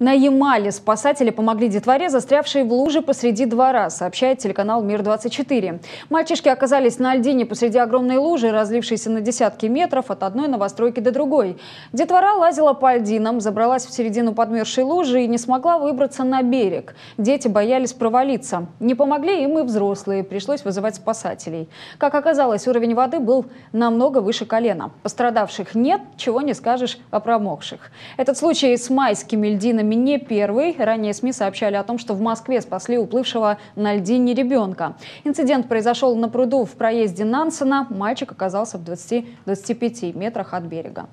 На Ямале спасатели помогли детворе, застрявшей в луже посреди двора, сообщает телеканал «Мир-24». Мальчишки оказались на льдине посреди огромной лужи, разлившейся на десятки метров от одной новостройки до другой. Детвора лазила по льдинам, забралась в середину подмерзшей лужи и не смогла выбраться на берег. Дети боялись провалиться. Не помогли им и взрослые, пришлось вызывать спасателей. Как оказалось, уровень воды был намного выше колена. Пострадавших нет, чего не скажешь о промокших. Этот случай с майскими льдинами не первый. Ранее СМИ сообщали о том, что в Москве спасли уплывшего на льдине ребенка. Инцидент произошел на пруду в проезде Нансена. Мальчик оказался в 20-25 метрах от берега.